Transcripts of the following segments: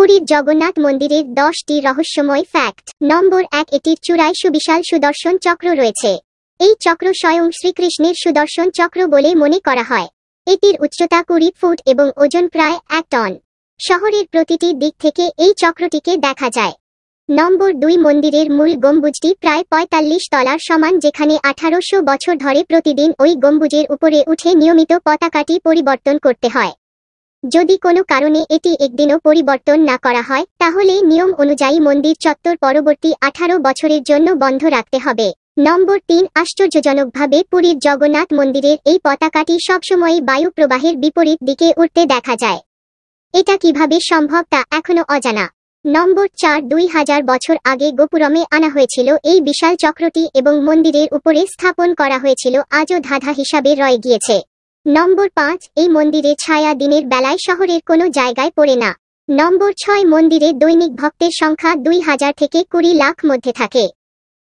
পুরীর জগন্নাথ মন্দিরের দশটি রহস্যময় ফ্যাক্ট নম্বর এক এটির চূড়ায় সুবিশাল সুদর্শন চক্র রয়েছে এই চক্র স্বয়ং শ্রীকৃষ্ণের সুদর্শন চক্র বলে মনে করা হয় এটির উচ্চতা কুড়ি ফুট এবং ওজন প্রায় এক টন শহরের প্রতিটি দিক থেকে এই চক্রটিকে দেখা যায় নম্বর দুই মন্দিরের মূল গম্বুজটি প্রায় পঁয়তাল্লিশ তলার সমান যেখানে আঠারোশো বছর ধরে প্রতিদিন ওই গম্বুজের উপরে উঠে নিয়মিত পতাকাটি পরিবর্তন করতে হয় যদি কোনো কারণে এটি একদিনও পরিবর্তন না করা হয় তাহলে নিয়ম অনুযায়ী মন্দির চত্বর পরবর্তী আঠারো বছরের জন্য বন্ধ রাখতে হবে নম্বর তিন আশ্চর্যজনকভাবে পুরীর জগন্নাথ মন্দিরের এই পতাকাটি সবসময় বায়ু প্রবাহের বিপরীত দিকে উঠতে দেখা যায় এটা কিভাবে সম্ভব তা এখনও অজানা নম্বর চার দুই হাজার বছর আগে গোপুরমে আনা হয়েছিল এই বিশাল চক্রটি এবং মন্দিরের উপরে স্থাপন করা হয়েছিল আজও ধাঁধা হিসাবে রয়ে গিয়েছে নম্বর পাঁচ এই মন্দিরে ছায়া দিনের বেলায় শহরের কোনো জায়গায় পড়ে না নম্বর ছয় মন্দিরে দৈনিক ভক্তের সংখ্যা দুই হাজার থেকে কুড়ি লাখ মধ্যে থাকে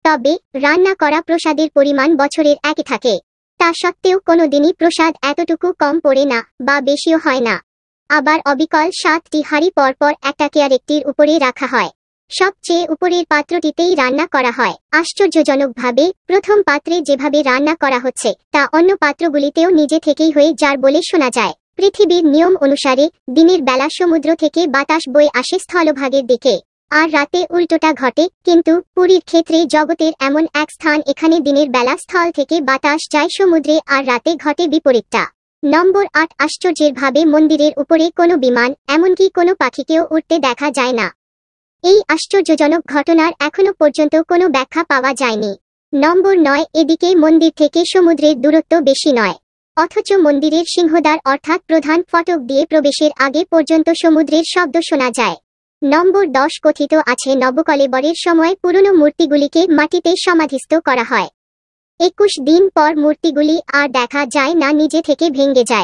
তবে রান্না করা প্রসাদের পরিমাণ বছরের এক থাকে তা সত্ত্বেও কোনো দিনই প্রসাদ এতটুকু কম পড়ে না বা বেশিও হয় না আবার অবিকল সাতটি হাড়ি পরপর একটা কেয়ার একটির উপরে রাখা হয় সবচেয়ে উপরের পাত্রটিতেই রান্না করা হয় আশ্চর্যজনকভাবে প্রথম পাত্রে যেভাবে রান্না করা হচ্ছে তা অন্য পাত্রগুলিতেও নিজে থেকেই হয়ে যার বলে শোনা যায় পৃথিবীর নিয়ম অনুসারে দিনের বেলা সমুদ্র থেকে বাতাস বয়ে আসে স্থলভাগের দিকে আর রাতে উল্টোটা ঘটে কিন্তু পুরীর ক্ষেত্রে জগতের এমন এক স্থান এখানে দিনের বেলা স্থল থেকে বাতাস যায় সমুদ্রে আর রাতে ঘটে বিপরীতটা নম্বর আট আশ্চর্যের ভাবে মন্দিরের উপরে কোনো বিমান এমনকি কোনো পাখিকেও উঠতে দেখা যায় না এই আশ্চর্যজনক ঘটনার এখনো পর্যন্ত কোনো ব্যাখ্যা পাওয়া যায়নি নম্বর নয় এদিকে মন্দির থেকে সমুদ্রের দূরত্ব বেশি নয় অথচ মন্দিরের সিংহদ্বার অর্থাৎ প্রধান ফটক দিয়ে প্রবেশের আগে পর্যন্ত সমুদ্রের শব্দ শোনা যায় নম্বর দশ কথিত আছে নবকলেবরের সময় পুরনো মূর্তিগুলিকে মাটিতে সমাধিস্থ করা হয় একুশ দিন পর মূর্তিগুলি আর দেখা যায় না নিজে থেকে ভেঙ্গে যায়